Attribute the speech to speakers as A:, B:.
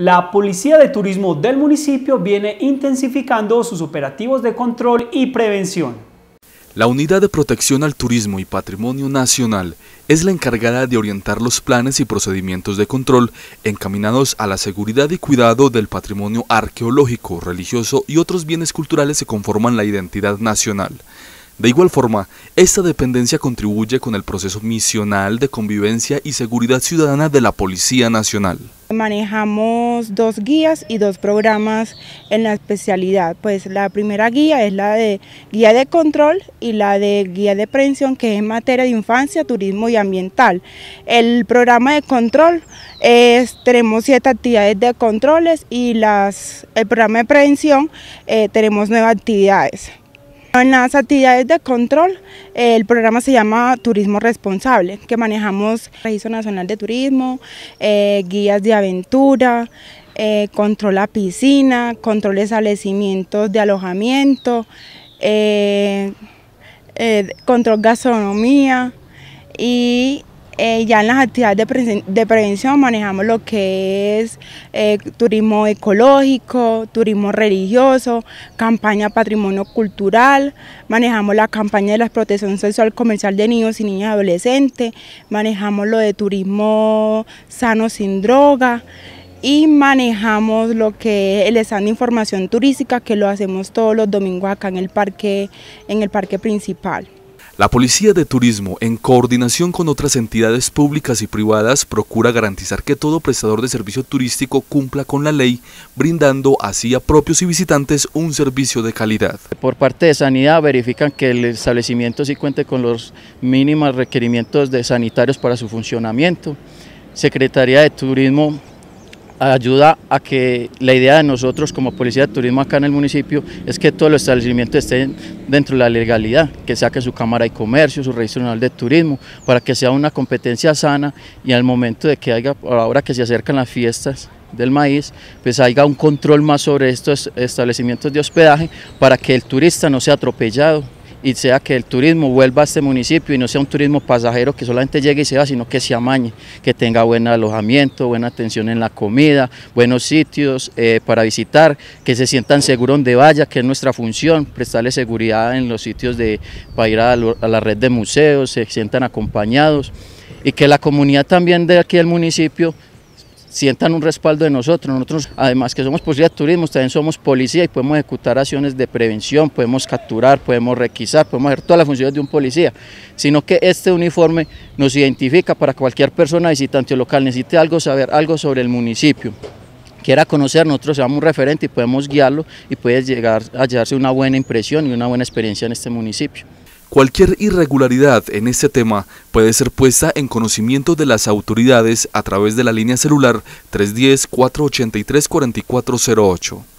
A: La Policía de Turismo del municipio viene intensificando sus operativos de control y prevención.
B: La Unidad de Protección al Turismo y Patrimonio Nacional es la encargada de orientar los planes y procedimientos de control encaminados a la seguridad y cuidado del patrimonio arqueológico, religioso y otros bienes culturales que conforman la identidad nacional. De igual forma, esta dependencia contribuye con el proceso misional de convivencia y seguridad ciudadana de la Policía Nacional.
C: Manejamos dos guías y dos programas en la especialidad. Pues la primera guía es la de guía de control y la de guía de prevención que es en materia de infancia, turismo y ambiental. El programa de control tenemos siete actividades de controles y las, el programa de prevención eh, tenemos nueve actividades. En las actividades de control, el programa se llama Turismo Responsable, que manejamos Registro Nacional de Turismo, eh, guías de aventura, eh, control a piscina, control de establecimientos de alojamiento, eh, control gastronomía y eh, ya en las actividades de, prevención manejamos lo que es eh, turismo ecológico, turismo religioso, campaña patrimonio cultural, manejamos la campaña de la protección sexual comercial de niños y niñas adolescentes, manejamos lo de turismo sano sin droga y manejamos lo que es el stand de información turística que lo hacemos todos los domingos acá en el parque, en el parque principal.
B: La Policía de Turismo, en coordinación con otras entidades públicas y privadas, procura garantizar que todo prestador de servicio turístico cumpla con la ley, brindando así a propios y visitantes un servicio de calidad.
A: Por parte de Sanidad verifican que el establecimiento sí cuente con los mínimos requerimientos de sanitarios para su funcionamiento. Secretaría de Turismo ayuda a que la idea de nosotros como Policía de Turismo acá en el municipio es que todos los establecimientos estén dentro de la legalidad, que sea que su Cámara de Comercio, su Registro Nacional de Turismo, para que sea una competencia sana y al momento de que haya, ahora que se acercan las fiestas del maíz, pues haya un control más sobre estos establecimientos de hospedaje para que el turista no sea atropellado y sea que el turismo vuelva a este municipio y no sea un turismo pasajero que solamente llegue y se va, sino que se amañe, que tenga buen alojamiento, buena atención en la comida, buenos sitios eh, para visitar, que se sientan seguros donde vaya, que es nuestra función, prestarle seguridad en los sitios de, para ir a, a la red de museos, se sientan acompañados y que la comunidad también de aquí del municipio sientan un respaldo de nosotros. Nosotros, además que somos Policía de Turismo, también somos policía y podemos ejecutar acciones de prevención, podemos capturar, podemos requisar, podemos hacer todas las funciones de un policía, sino que este uniforme nos identifica para cualquier persona visitante local, necesite algo, saber algo sobre el municipio quiera conocer, nosotros seamos un referente y podemos guiarlo y puede llegar a llevarse una buena
B: impresión y una buena experiencia en este municipio. Cualquier irregularidad en este tema puede ser puesta en conocimiento de las autoridades a través de la línea celular 310-483-4408.